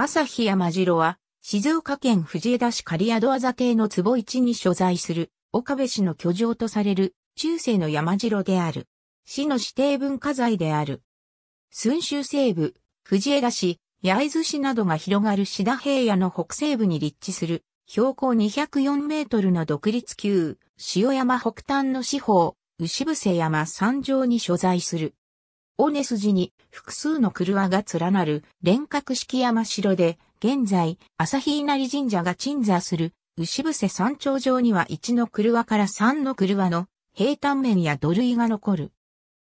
朝日山城は、静岡県藤枝市刈宿座邸の坪市に所在する、岡部市の居城とされる、中世の山城である。市の指定文化財である。寸州西部、藤枝市、焼津市などが広がる志田平野の北西部に立地する、標高204メートルの独立級、塩山北端の四方、牛伏山山上に所在する。尾根筋に複数の車が連なる連閣式山城で、現在、朝日稲荷神社が鎮座する牛伏山頂上には1の車から3の車の平坦面や土塁が残る。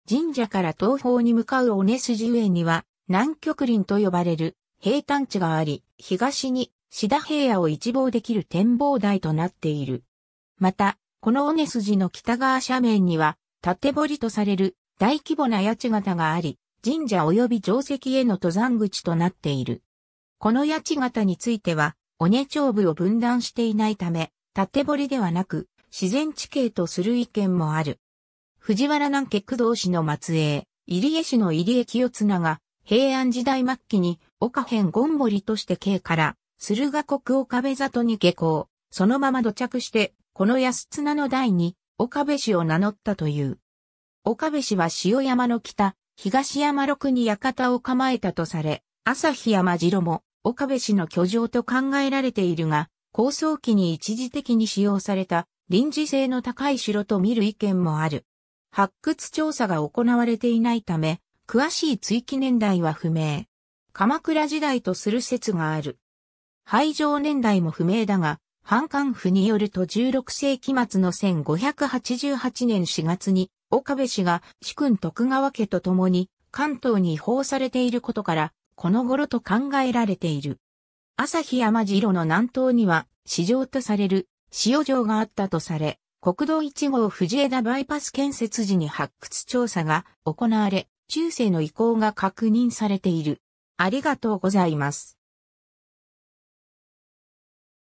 神社から東方に向かう尾根筋上には南極林と呼ばれる平坦地があり、東に志田平野を一望できる展望台となっている。また、この尾根筋の北側斜面には、縦堀とされる大規模な八ヶがあり、神社及び定石への登山口となっている。この八ヶについては、尾根町部を分断していないため、縦堀ではなく、自然地形とする意見もある。藤原南家工藤氏の末裔、入江氏の入江清綱が、平安時代末期に、岡辺権堀として京から、駿河国岡部里に下校、そのまま土着して、この安綱の代に、岡部氏を名乗ったという。岡部氏は塩山の北、東山六に館を構えたとされ、朝日山城も岡部氏の居城と考えられているが、構想期に一時的に使用された臨時性の高い城と見る意見もある。発掘調査が行われていないため、詳しい追記年代は不明。鎌倉時代とする説がある。廃城年代も不明だが、反官府によると16世紀末の1588年4月に岡部氏が主君徳川家と共に関東に違法されていることから、この頃と考えられている。旭山城の南東には、市場とされる、塩城があったとされ、国道1号藤枝バイパス建設時に発掘調査が行われ、中世の遺構が確認されている。ありがとうございます。